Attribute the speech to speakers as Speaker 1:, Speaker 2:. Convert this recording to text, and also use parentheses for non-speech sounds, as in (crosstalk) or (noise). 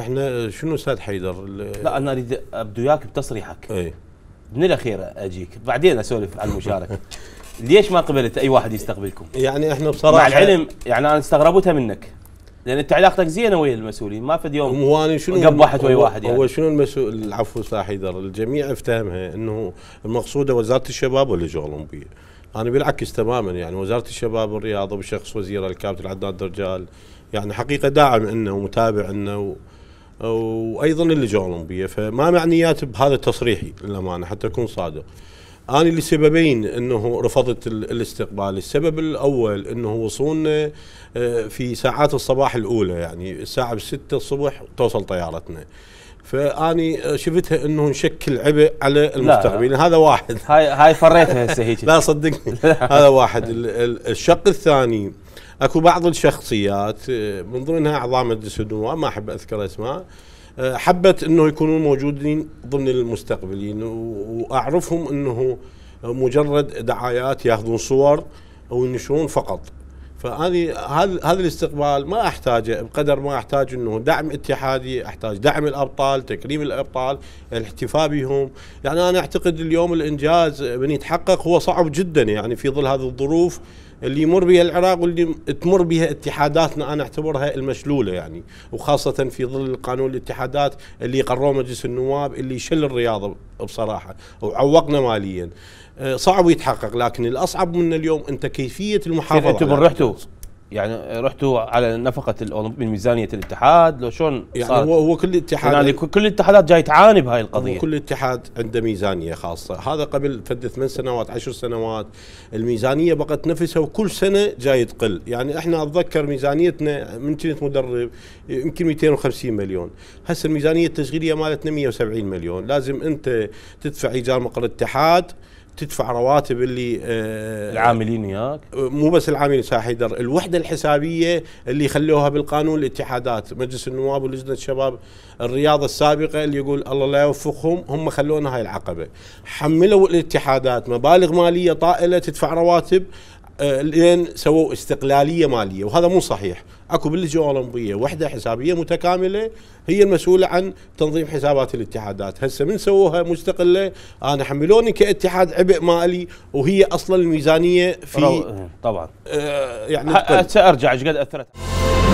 Speaker 1: احنا شنو استاذ حيدر؟ لا انا اريد ابدو وياك بتصريحك. اي من الاخير اجيك بعدين اسولف عن المشاركه. ليش ما قبلت اي واحد يستقبلكم؟ يعني احنا بصراحه مع العلم يعني انا استغربتها منك. لان انت علاقتك زينه ويا المسؤولين ما في يوم هو شنو قب واحد ويا واحد يعني هو
Speaker 2: شنو المسؤول العفو استاذ حيدر الجميع افتهمها انه المقصوده وزاره الشباب ولا الاولمبيه انا بالعكس تماما يعني وزاره الشباب والرياضه بشخص وزيره الكابتن عدنان الدرجال يعني حقيقه داعم لنا ومتابع لنا وايضا اللجنه الاولمبيه فما معنيات بهذا تصريحي للامانه حتى اكون صادق انا لسببين انه رفضت الاستقبال، السبب الاول انه وصولنا آه، في ساعات الصباح الاولى يعني الساعه 6 الصبح توصل طيارتنا. فاني شفتها انه نشكل عبء على المستقبلين هذا واحد هاي هاي فريتها (laughs) هسه هيك لا صدقني (laughs) هذا واحد الشق الثاني اكو بعض الشخصيات آه، من ضمنها اعضاء مجلس النواب ما احب اذكر اسماء آه، حبت انه يكونون موجودين ضمن المستقبلين واعرفهم انه مجرد دعايات ياخذون صور او ينشرون فقط فاني هذا هذا الاستقبال ما احتاجه بقدر ما احتاج انه دعم اتحادي احتاج دعم الابطال تكريم الابطال الاحتفاء بهم يعني انا اعتقد اليوم الانجاز من يتحقق هو صعب جدا يعني في ظل هذه الظروف اللي يمر بها العراق واللي تمر بها اتحاداتنا انا اعتبرها المشلوله يعني وخاصه في ظل قانون الاتحادات اللي قروه مجلس النواب اللي شل الرياضه بصراحه وعوقنا ماليا أه، صعب يتحقق لكن الاصعب من اليوم انت كيفيه المحافظه انتم رحتوا يعني رحتوا على نفقه من ميزانيه الاتحاد لو شلون يعني هو هو كل اتحاد يعني كل
Speaker 1: الاتحادات جاي تعاني
Speaker 2: بهاي القضيه كل اتحاد عنده ميزانيه خاصه هذا قبل فد ثمان سنوات عشر سنوات الميزانيه بقت نفسها وكل سنه جاي تقل يعني احنا اتذكر ميزانيتنا من كنت مدرب يمكن 250 مليون هسه الميزانيه التشغيليه مالتنا 170 مليون لازم انت تدفع ايجار مقر الاتحاد تدفع رواتب اللي آه، العاملين وياك آه، مو بس العاملين ساعه حيدر الوحده الحسابيه اللي خلوها بالقانون الاتحادات مجلس النواب ولجنه الشباب الرياضه السابقه اللي يقول الله لا يوفقهم هم خلونا هاي العقبه حملوا الاتحادات مبالغ ماليه طائله تدفع رواتب آه، لين سووا استقلاليه ماليه وهذا مو صحيح اكو باللجنه الاولمبيه وحده حسابيه متكامله هي المسؤوله عن تنظيم حسابات الاتحادات هسه من سووها مستقله انا حملوني كاتحاد عبء مالي وهي اصلا الميزانيه في
Speaker 1: طبعا آه يعني هسه ارجع ايش قد اثرت